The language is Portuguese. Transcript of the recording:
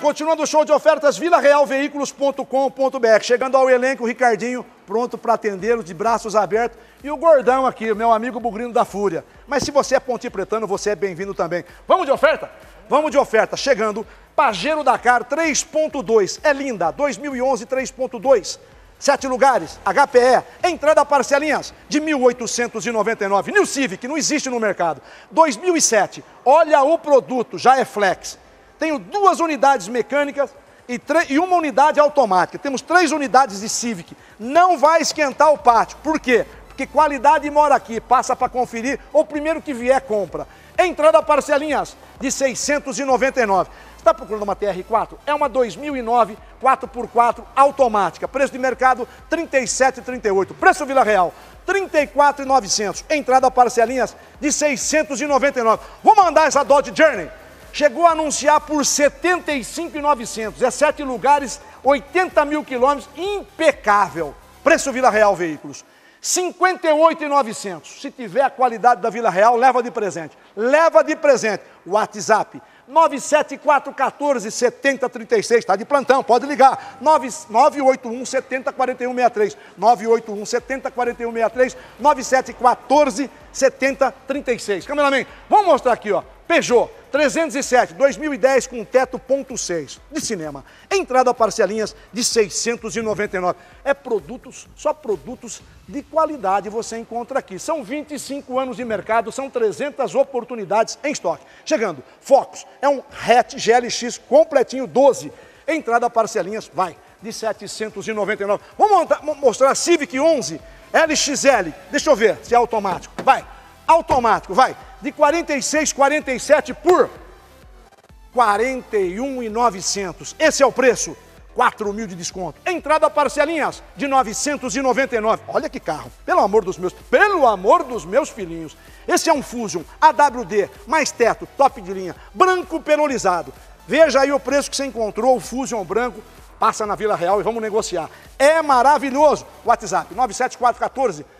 Continuando o show de ofertas, vilarealveículos.com.br. Chegando ao elenco, o Ricardinho, pronto para atendê-lo, de braços abertos. E o Gordão aqui, meu amigo Bugrino da Fúria. Mas se você é Pretano você é bem-vindo também. Vamos de oferta? Vamos de oferta. Chegando, Pajero Dakar 3.2. É linda, 2011 3.2. Sete lugares, HPE, entrada parcelinhas de 1.899. New Civic, não existe no mercado. 2007, olha o produto, já é flex. Tenho duas unidades mecânicas e, e, uma unidade automática. Temos três unidades de Civic. Não vai esquentar o pátio. Por quê? Porque qualidade mora aqui, passa para conferir, ou primeiro que vier compra. Entrada parcelinhas de 699. Está procurando uma TR4? É uma 2009 4x4 automática. Preço de mercado 37,38. Preço Vila Real 34,900. Entrada parcelinhas de 699. Vou mandar essa Dodge Journey chegou a anunciar por 75,900, é sete lugares, 80 mil quilômetros, impecável. Preço Vila Real Veículos. 58,900. Se tiver a qualidade da Vila Real, leva de presente. Leva de presente. WhatsApp 97414 7036, está de plantão, pode ligar. 981 704163. 981 704163, 9714 7036. Cameraman, vamos mostrar aqui, ó. Peugeot 307, 2010 com teto ponto 6 de cinema. Entrada parcelinhas de 699. É produtos, só produtos de qualidade você encontra aqui. São 25 anos de mercado, são 300 oportunidades em estoque. Chegando, Focus é um hatch GLX completinho 12. Entrada parcelinhas, vai, de 799. Vamos mostrar a Civic 11 LXL. Deixa eu ver se é automático. Vai automático, vai, de 46, 47 por 41,900. Esse é o preço, 4 mil de desconto. Entrada parcelinhas de 999. Olha que carro, pelo amor dos meus, pelo amor dos meus filhinhos. Esse é um Fusion AWD, mais teto, top de linha, branco penalizado. Veja aí o preço que você encontrou, o Fusion branco, passa na Vila Real e vamos negociar. É maravilhoso. WhatsApp 97414